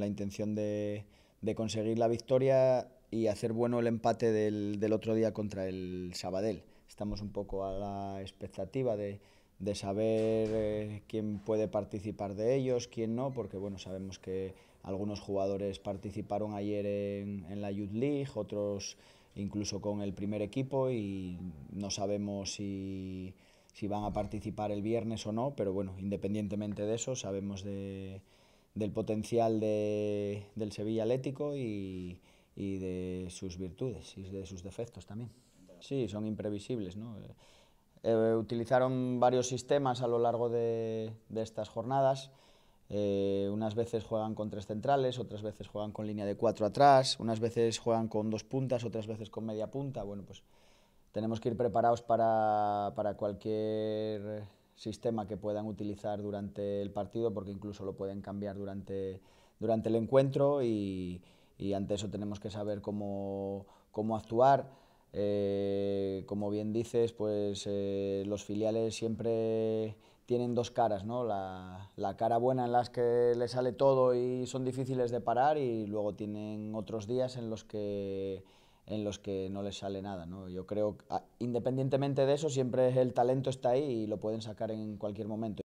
la intención de, de conseguir la victoria y hacer bueno el empate del, del, otro día contra el Sabadell. Estamos un poco a la expectativa de, de saber eh, quién puede participar de ellos, quién no, porque bueno, sabemos que algunos jugadores participaron ayer en, en la Youth League, otros incluso con el primer equipo y no sabemos si, si van a participar el viernes o no, pero bueno, independientemente de eso, sabemos de del potencial del Sevilla Atlético y, de sus virtudes y de sus defectos también. Sí, son imprevisibles. Eh, eh, utilizaron varios sistemas a lo largo de, estas jornadas. Eh, unas veces juegan con tres centrales, otras veces juegan con línea de cuatro atrás, unas veces juegan con dos puntas, otras veces con media punta. Bueno, pues tenemos que ir preparados para cualquier sistema que puedan utilizar durante el partido, porque incluso lo pueden cambiar durante, durante el encuentro y, ante eso tenemos que saber cómo, cómo actuar. Eh, como bien dices, pues eh, los filiales siempre tienen dos caras, ¿no? La, la, cara buena en las que les sale todo y son difíciles de parar y luego tienen otros días en los que en los que no les sale nada. ¿no? Yo creo, que ah, independientemente de eso, siempre el talento está ahí y lo pueden sacar en cualquier momento.